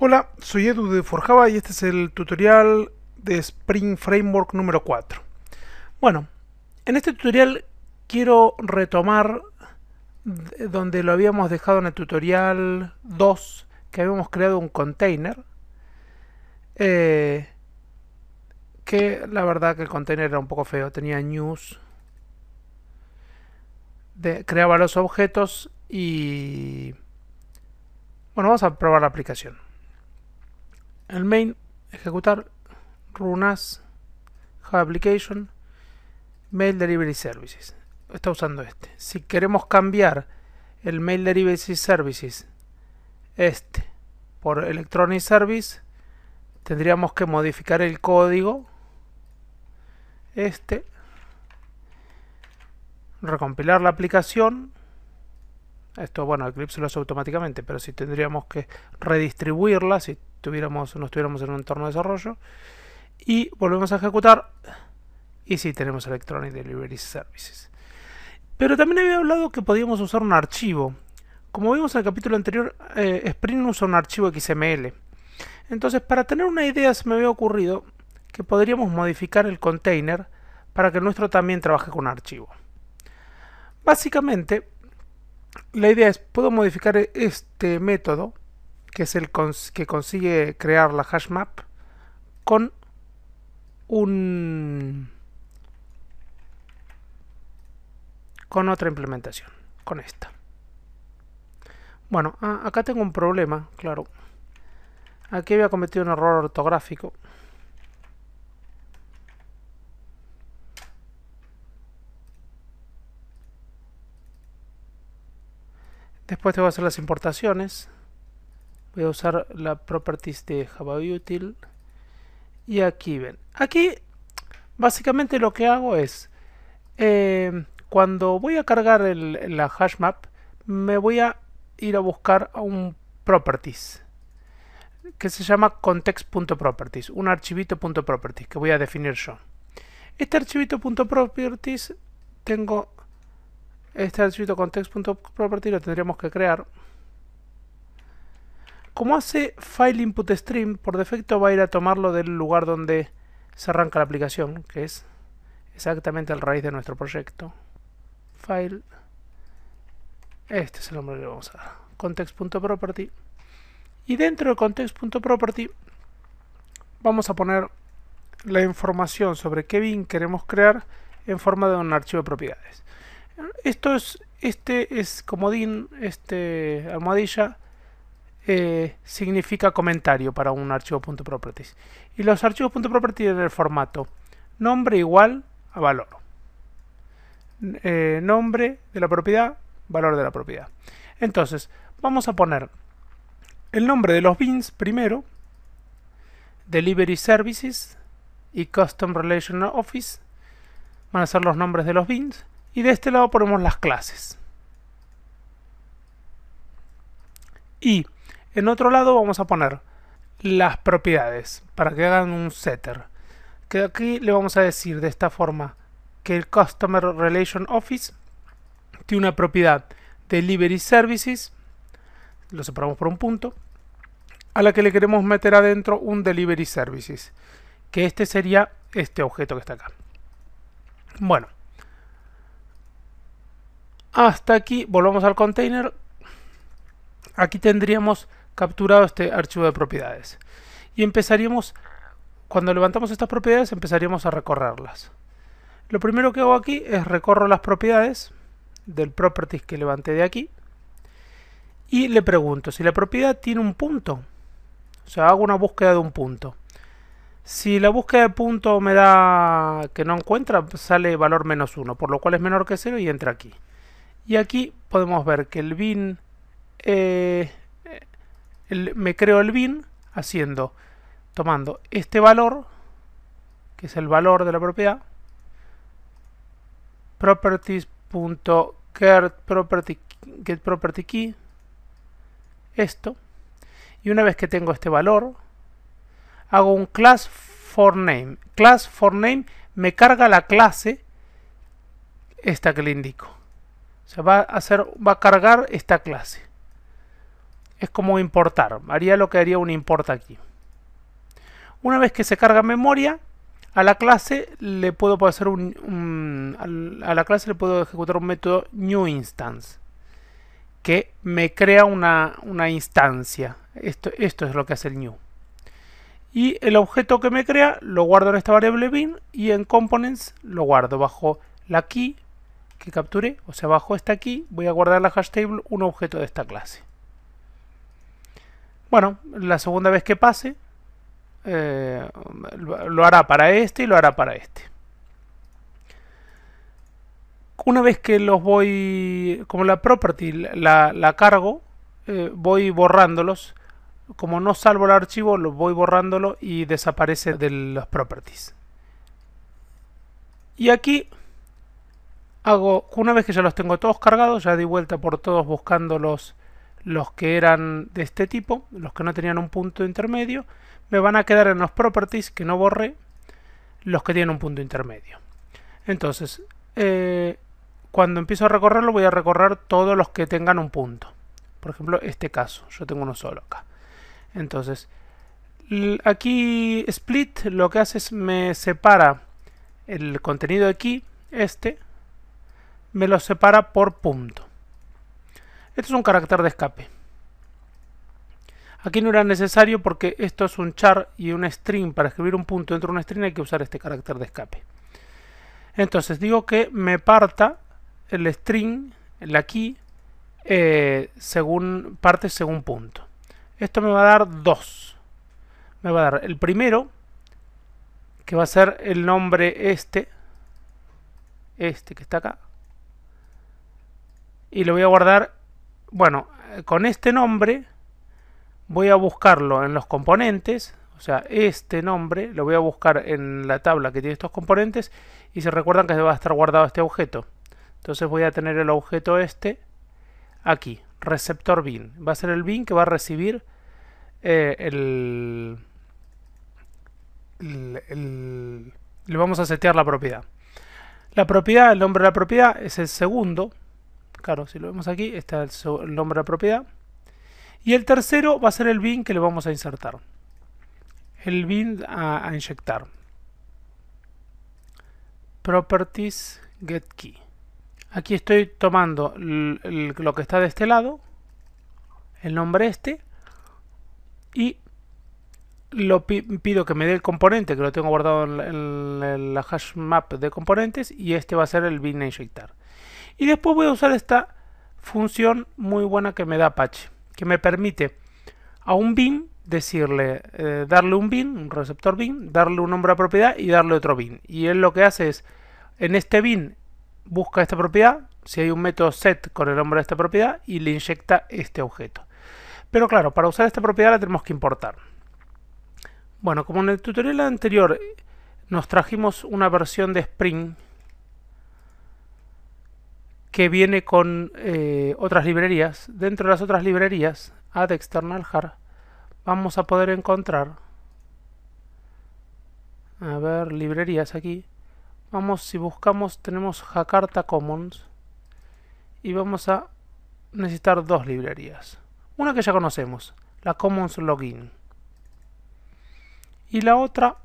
Hola, soy Edu de Forjava y este es el tutorial de Spring Framework número 4. Bueno, en este tutorial quiero retomar donde lo habíamos dejado en el tutorial 2, que habíamos creado un container, eh, que la verdad que el container era un poco feo, tenía news, creaba los objetos y... Bueno, vamos a probar la aplicación el main ejecutar runas application mail delivery services está usando este si queremos cambiar el mail delivery services este por electronic service tendríamos que modificar el código este recompilar la aplicación esto bueno Eclipse lo hace automáticamente pero si tendríamos que redistribuirla si no estuviéramos en un entorno de desarrollo. Y volvemos a ejecutar. Y si tenemos Electronic Delivery Services. Pero también había hablado que podíamos usar un archivo. Como vimos en el capítulo anterior, eh, Spring usa un archivo XML. Entonces, para tener una idea, se me había ocurrido que podríamos modificar el container para que el nuestro también trabaje con archivo. Básicamente, la idea es, puedo modificar este método que es el que consigue crear la HashMap con un con otra implementación, con esta. Bueno, acá tengo un problema, claro. Aquí había cometido un error ortográfico. Después te voy hacer las importaciones voy a usar la properties de Java Util y aquí ven aquí básicamente lo que hago es eh, cuando voy a cargar la HashMap, me voy a ir a buscar a un properties que se llama context.properties, un archivito.properties que voy a definir yo. Este archivito.properties tengo este archivito context.properties lo tendríamos que crear como hace file input stream, por defecto va a ir a tomarlo del lugar donde se arranca la aplicación, que es exactamente la raíz de nuestro proyecto. File. Este es el nombre que vamos a dar. Context.property. Y dentro de context.property vamos a poner la información sobre qué bin queremos crear en forma de un archivo de propiedades. Esto es, este es comodín, este almohadilla, eh, significa comentario para un archivo .properties. Y los archivos .properties tienen el formato nombre igual a valor. Eh, nombre de la propiedad, valor de la propiedad. Entonces, vamos a poner el nombre de los bins primero, Delivery Services y Custom relation Office van a ser los nombres de los bins y de este lado ponemos las clases. Y en otro lado vamos a poner las propiedades para que hagan un setter. Que aquí le vamos a decir de esta forma que el Customer Relation Office tiene una propiedad Delivery Services, lo separamos por un punto, a la que le queremos meter adentro un Delivery Services, que este sería este objeto que está acá. Bueno, hasta aquí, volvamos al container. Aquí tendríamos capturado este archivo de propiedades. Y empezaríamos, cuando levantamos estas propiedades, empezaríamos a recorrerlas. Lo primero que hago aquí es recorro las propiedades del properties que levanté de aquí y le pregunto si la propiedad tiene un punto. O sea, hago una búsqueda de un punto. Si la búsqueda de punto me da que no encuentra, pues sale valor menos 1, por lo cual es menor que 0 y entra aquí. Y aquí podemos ver que el bin eh, me creo el bin haciendo, tomando este valor, que es el valor de la propiedad, properties.getPropertyKey, esto, y una vez que tengo este valor, hago un class for name. Class for name me carga la clase esta que le indico. O sea, va a, hacer, va a cargar esta clase es como importar. Haría lo que haría un import aquí. Una vez que se carga memoria, a la clase le puedo a la clase le puedo ejecutar un método new instance que me crea una, una instancia. Esto, esto es lo que hace el new. Y el objeto que me crea lo guardo en esta variable bin y en components lo guardo bajo la key que capturé, o sea, bajo esta key voy a guardar la hash table un objeto de esta clase. Bueno, la segunda vez que pase, eh, lo hará para este y lo hará para este. Una vez que los voy, como la property la, cargo, eh, voy borrándolos. Como no salvo el archivo, lo voy borrándolo y desaparece de los properties. Y aquí hago, una vez que ya los tengo todos cargados, ya di vuelta por todos buscándolos los que eran de este tipo, los que no tenían un punto intermedio, me van a quedar en los properties que no borré los que tienen un punto intermedio. Entonces, eh, cuando empiezo a recorrerlo voy a recorrer todos los que tengan un punto. Por ejemplo, este caso, yo tengo uno solo acá. Entonces, aquí split lo que hace es me separa el contenido de aquí, este, me lo separa por punto. Este es un carácter de escape. Aquí no era necesario porque esto es un char y un string. Para escribir un punto dentro de un string hay que usar este carácter de escape. Entonces digo que me parta el string, el key, eh, según parte según punto. Esto me va a dar dos. Me va a dar el primero, que va a ser el nombre este, este que está acá. Y lo voy a guardar bueno, con este nombre voy a buscarlo en los componentes, o sea, este nombre lo voy a buscar en la tabla que tiene estos componentes y se recuerdan que va a estar guardado este objeto. Entonces voy a tener el objeto este aquí, receptor bin. Va a ser el bin que va a recibir eh, el... Le vamos a setear la propiedad. La propiedad, el nombre de la propiedad es el segundo, Claro, si lo vemos aquí, está el, nombre de la propiedad. Y el tercero va a ser el bin que le vamos a insertar. El bin a, inyectar. Properties get key. Aquí estoy tomando lo que está de este lado, el nombre este, y lo pido que me dé el componente, que lo tengo guardado en la, en la hash map de componentes, y este va a ser el bin a inyectar. Y después voy a usar esta función muy buena que me da Apache, que me permite a un bin decirle, eh, darle un bin, un receptor bin, darle un nombre a propiedad y darle otro bin. Y él lo que hace es, en este bin busca esta propiedad, si hay un método set con el nombre de esta propiedad y le inyecta este objeto. Pero claro, para usar esta propiedad la tenemos que importar. Bueno, como en el tutorial anterior eh, nos trajimos una versión de Spring que viene con eh, otras librerías. Dentro de las otras librerías, Add External Hard, vamos a poder encontrar, a ver, librerías aquí. Vamos, si buscamos, tenemos Jakarta Commons y vamos a necesitar dos librerías. Una que ya conocemos, la Commons Login. Y la otra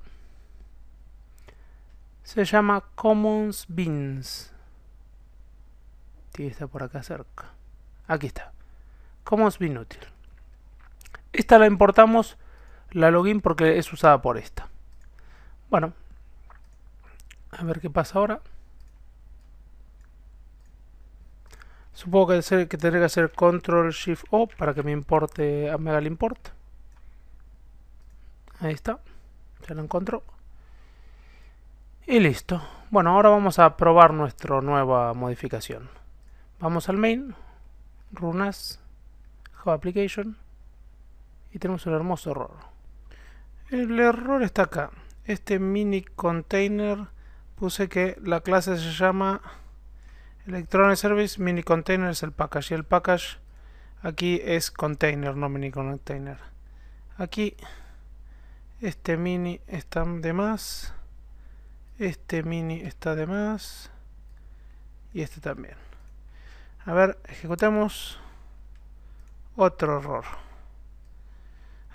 se llama Commons Beans y está por acá cerca. Aquí está. es útil Esta la importamos, la login, porque es usada por esta. Bueno. A ver qué pasa ahora. Supongo que, ser que tendré que hacer Control Shift O para que me importe, a Mega el import. Ahí está. Ya lo encontró. Y listo. Bueno, ahora vamos a probar nuestra nueva modificación. Vamos al main, runas, Java Application y tenemos un hermoso error. El error está acá. Este mini container puse que la clase se llama Electronic Service Mini Container es el package y el package aquí es container, no mini container. Aquí este mini está de más, este mini está de más y este también. A ver, ejecutemos otro error.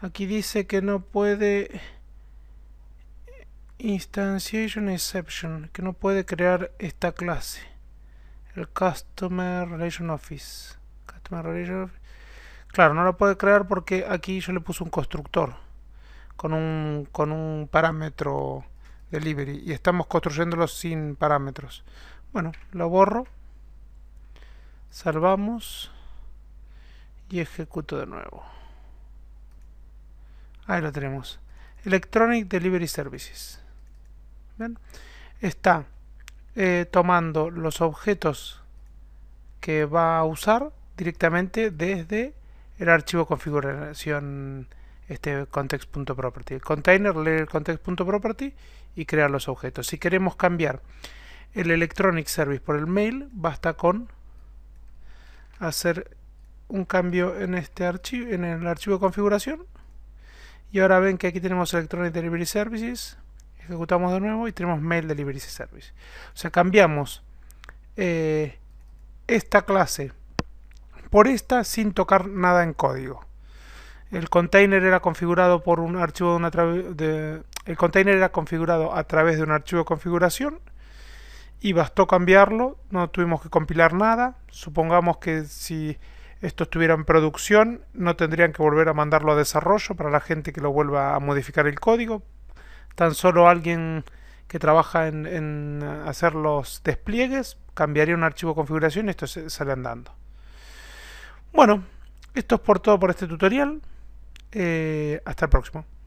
Aquí dice que no puede instantiation exception, que no puede crear esta clase. El customer relation office. Customer Claro, no la puede crear porque aquí yo le puse un constructor con un, con un parámetro delivery y estamos construyéndolo sin parámetros. Bueno, lo borro salvamos y ejecuto de nuevo ahí lo tenemos Electronic Delivery Services está eh, tomando los objetos que va a usar directamente desde el archivo configuración este context.property. El container leer el context.property y crear los objetos. Si queremos cambiar el electronic service por el mail, basta con hacer un cambio en este archivo, en el archivo de configuración. Y ahora ven que aquí tenemos Electronic Delivery Services, ejecutamos de nuevo y tenemos Mail Delivery Service. O sea, cambiamos eh, esta clase por esta sin tocar nada en código. El container era configurado por un archivo de una el container era configurado a través de un archivo de configuración y bastó cambiarlo, no tuvimos que compilar nada. Supongamos que si esto estuviera en producción, no tendrían que volver a mandarlo a desarrollo para la gente que lo vuelva a modificar el código. Tan solo alguien que trabaja en, hacer los despliegues cambiaría un archivo de configuración y esto se sale andando. Bueno, esto es por todo por este tutorial. Eh, hasta el próximo.